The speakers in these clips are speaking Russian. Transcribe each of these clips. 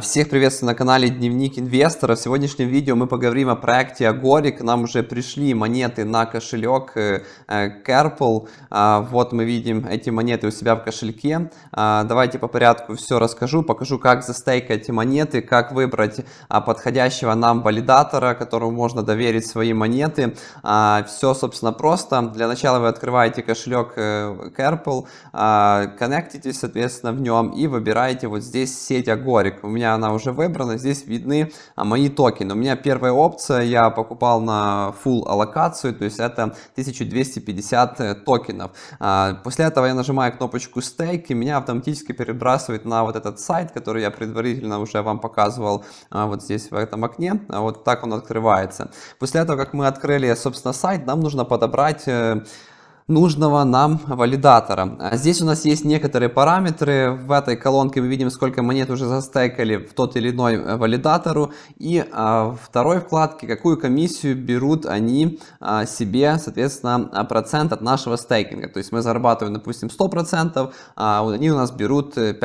Всех приветствую на канале Дневник Инвестора. В сегодняшнем видео мы поговорим о проекте Агори. К нам уже пришли монеты на кошелек э, э, Carpal. А, вот мы видим эти монеты у себя в кошельке. А, давайте по порядку все расскажу. Покажу, как застейкать монеты, как выбрать а, подходящего нам валидатора, которому можно доверить свои монеты. Все, собственно, просто. Для начала вы открываете кошелек э, Carpal, коннектитесь, соответственно, в нем и выбираете вот здесь сеть Агорик. У меня меня она уже выбрана, здесь видны а, мои токены. У меня первая опция, я покупал на full аллокацию, то есть это 1250 э, токенов. А, после этого я нажимаю кнопочку стейк, и меня автоматически перебрасывает на вот этот сайт, который я предварительно уже вам показывал а, вот здесь в этом окне. Вот так он открывается. После этого, как мы открыли, собственно, сайт, нам нужно подобрать э, нужного нам валидатора. А здесь у нас есть некоторые параметры. В этой колонке мы видим, сколько монет уже застекали в тот или иной э, валидатору. И а, второй вкладке, какую комиссию берут они а, себе, соответственно, процент от нашего стейкинга. То есть мы зарабатываем, допустим, 100%, а они у нас берут 5%,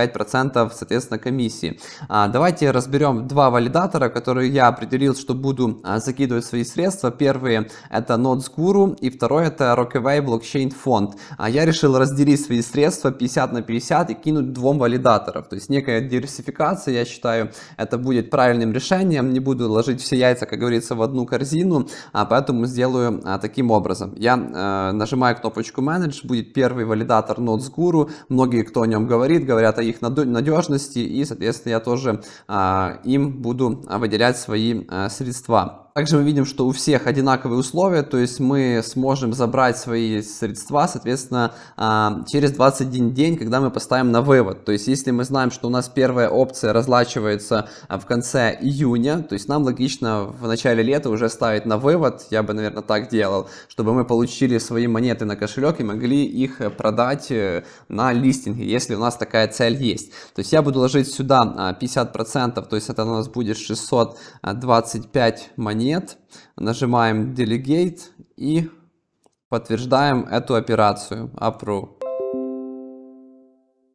э, соответственно, комиссии. А, давайте разберем два валидатора, которые я определил, что буду а, закидывать свои средства. Первые это Nodesguru и второй это Rockaway Blockchain блокчейн-фонд. А я решил разделить свои средства 50 на 50 и кинуть двум валидаторов. То есть некая диверсификация, я считаю, это будет правильным решением. Не буду ложить все яйца, как говорится, в одну корзину, а поэтому сделаю а, таким образом. Я э, нажимаю кнопочку Manage, будет первый валидатор Notes Guru. Многие, кто о нем говорит, говорят о их надежности и, соответственно, я тоже э, им буду а, выделять свои э, средства. Также мы видим, что у всех одинаковые условия, то есть мы сможем забрать свои средства, соответственно, а, через 21 день, когда мы поставим на вывод. То есть если мы знаем, что у нас первая опция разлачивается а, в конце июня, то есть нам логично в начале лета уже ставить на вывод, я бы, наверное, так делал, чтобы мы получили свои монеты на кошелек и могли их э, продать э, на листинге, если у нас такая цель есть. То есть я буду ложить сюда 50%, а, то есть это у нас будет 625 монет, нет, нажимаем Delegate и подтверждаем эту операцию APRU.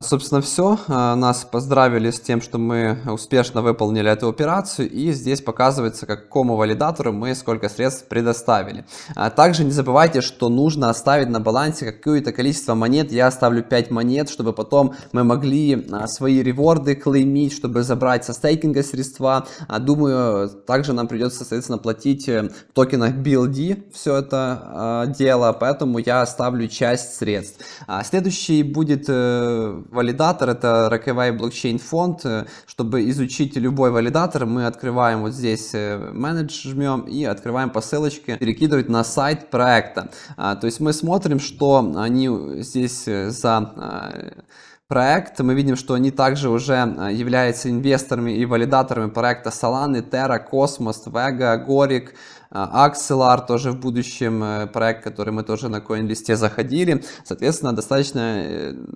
Собственно, все. А, нас поздравили с тем, что мы успешно выполнили эту операцию, и здесь показывается, какому валидатору мы сколько средств предоставили. А, также не забывайте, что нужно оставить на балансе какое-то количество монет. Я оставлю 5 монет, чтобы потом мы могли а, свои реворды клеймить, чтобы забрать со стейкинга средства. Думаю, также нам придется, соответственно, платить э, в токенах BLD все это дело, поэтому я оставлю часть средств. Следующий будет э, валидатор, это Rockaway Blockchain Fund. Э, чтобы изучить любой валидатор, мы открываем вот здесь э, менедж, жмем и открываем по ссылочке, перекидывать на сайт проекта. А, то есть мы смотрим, что они здесь э, за а, проект. Мы видим, что они также уже а, являются инвесторами и валидаторами проекта Solana, Terra, Cosmos, Vega, Горик Axelar, тоже в будущем проект, который мы тоже на CoinList заходили. Соответственно, достаточно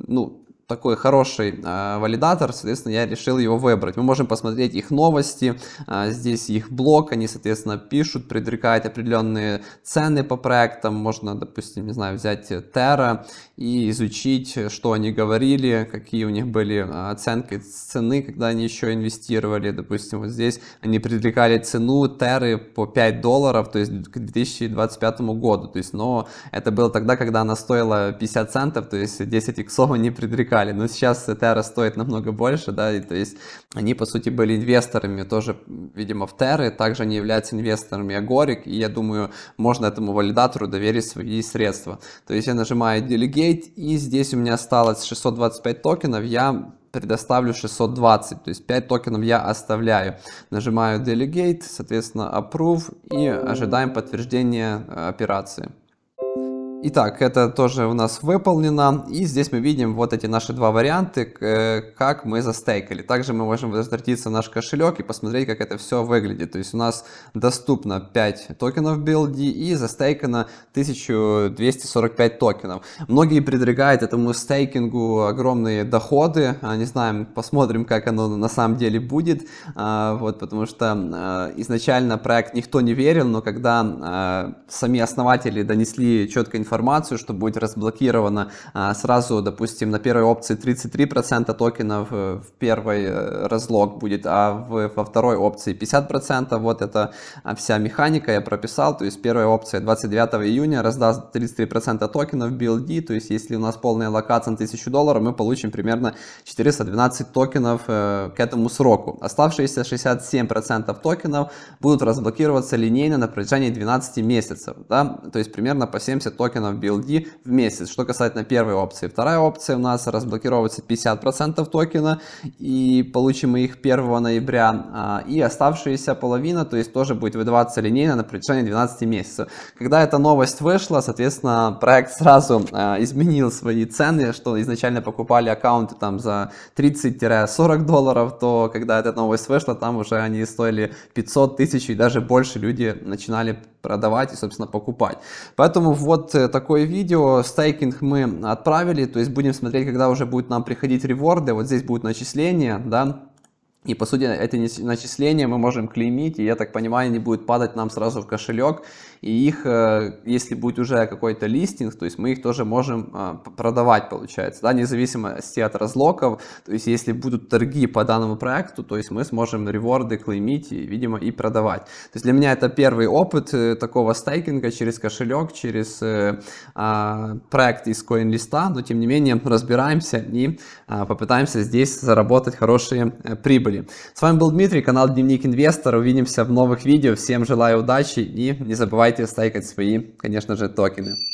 ну, такой хороший э, валидатор, соответственно, я решил его выбрать. Мы можем посмотреть их новости, э, здесь их блог, они, соответственно, пишут, предрекают определенные цены по проектам, можно, допустим, не знаю, взять Terra и изучить, что они говорили, какие у них были а, оценки цены, когда они еще инвестировали, допустим, вот здесь они предрекали цену Терры по 5 долларов, то есть к 2025 году, то есть, но это было тогда, когда она стоила 50 центов, то есть 10 иксов они предрекали, помогали. Но сейчас Terra стоит намного больше, да, и то есть они, по сути, были инвесторами тоже, видимо, в Terra, также они являются инвесторами Агорик, и я думаю, можно этому валидатору доверить свои средства. То есть я нажимаю Delegate, и здесь у меня осталось 625 токенов, я предоставлю 620, то есть 5 токенов я оставляю. Нажимаю Delegate, соответственно, Approve и ожидаем подтверждения э, операции. Итак, это тоже у нас выполнено. И здесь мы видим вот эти наши два варианты, э, как мы застейкали. Также мы можем возвратиться в наш кошелек и посмотреть, как это все выглядит. То есть у нас доступно 5 токенов BLD и застейкано 1245 токенов. Многие предрекают этому стейкингу огромные доходы. А, не знаем, посмотрим, как оно на самом деле будет. А, вот, потому что э, изначально проект никто не верил, но когда э, сами основатели донесли четко информацию, информацию, что будет разблокировано а, сразу, допустим, на первой опции 33% токенов э, в первый э, разлог будет, а во второй опции 50%. Вот это а, вся механика я прописал. То есть первая опция 29 июня раздаст 33% токенов в BLD. То есть если у нас полная локация на 1000 долларов, мы получим примерно 412 токенов э, к этому сроку. Оставшиеся 67% токенов будут разблокироваться линейно на протяжении 12 месяцев. Да? То есть примерно по 70 токенов токенов BLD в месяц. Что касается первой опции. Вторая опция у нас разблокировывается 50% токена, и получим мы их 1 ноября. А, и оставшаяся половина, то есть тоже будет выдаваться линейно на протяжении 12 месяцев. Когда эта новость вышла, соответственно, проект сразу а, изменил свои цены, что изначально покупали аккаунты там за 30-40 долларов, то когда эта новость вышла, там уже они стоили 500 тысяч и даже больше люди начинали продавать и, собственно, покупать. Поэтому вот э, такое видео, стейкинг мы отправили, то есть будем смотреть, когда уже будет нам приходить реворды, вот здесь будет начисление, да, и по сути эти начисления мы можем клеймить, и я так понимаю, они будут падать нам сразу в кошелек. И их, э, если будет уже какой-то листинг, то есть мы их тоже можем э, продавать, получается, да, независимо от разлоков. То есть если будут торги по данному проекту, то есть мы сможем реворды клеймить и, видимо, и продавать. То есть для меня это первый опыт э, такого стейкинга через кошелек, через а, проект из CoinList, но тем не менее разбираемся и а, попытаемся здесь заработать хорошие прибыли прибыли. С вами был Дмитрий, канал Дневник Инвестора. Увидимся в новых видео. Всем желаю удачи и не забывайте стайкать свои, конечно же, токены.